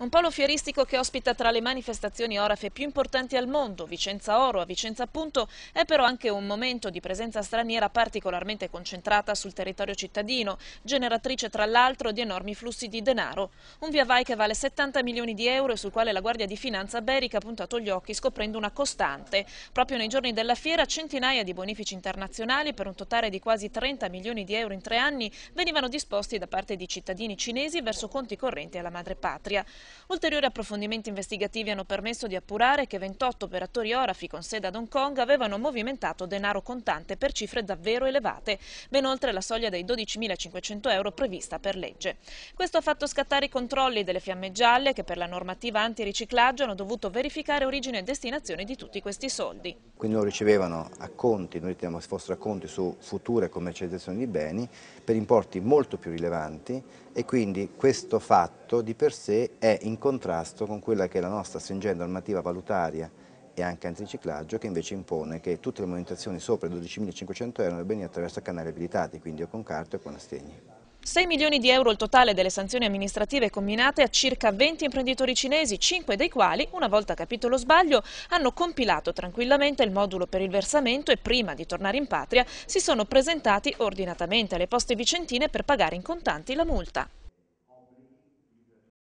Un polo fieristico che ospita tra le manifestazioni orafe più importanti al mondo, Vicenza Oro a Vicenza Punto, è però anche un momento di presenza straniera particolarmente concentrata sul territorio cittadino, generatrice tra l'altro di enormi flussi di denaro. Un via vai che vale 70 milioni di euro e sul quale la Guardia di Finanza Berica ha puntato gli occhi scoprendo una costante. Proprio nei giorni della fiera centinaia di bonifici internazionali per un totale di quasi 30 milioni di euro in tre anni venivano disposti da parte di cittadini cinesi verso conti correnti alla madrepatria. Ulteriori approfondimenti investigativi hanno permesso di appurare che 28 operatori Orafi con sede ad Hong Kong avevano movimentato denaro contante per cifre davvero elevate, ben oltre la soglia dei 12.500 euro prevista per legge. Questo ha fatto scattare i controlli delle fiamme gialle che per la normativa antiriciclaggio hanno dovuto verificare origine e destinazione di tutti questi soldi. Quindi non ricevevano acconti, noi riteniamo fossero acconti su future commercializzazioni di beni per importi molto più rilevanti e quindi questo fatto di per sé è in contrasto con quella che è la nostra stringente normativa valutaria e anche antiriciclaggio che invece impone che tutte le monetazioni sopra i 12.500 euro vengano attraverso canali abilitati, quindi o con carte o con assegni. 6 milioni di euro il totale delle sanzioni amministrative combinate a circa 20 imprenditori cinesi, 5 dei quali, una volta capito lo sbaglio, hanno compilato tranquillamente il modulo per il versamento e prima di tornare in patria si sono presentati ordinatamente alle poste vicentine per pagare in contanti la multa.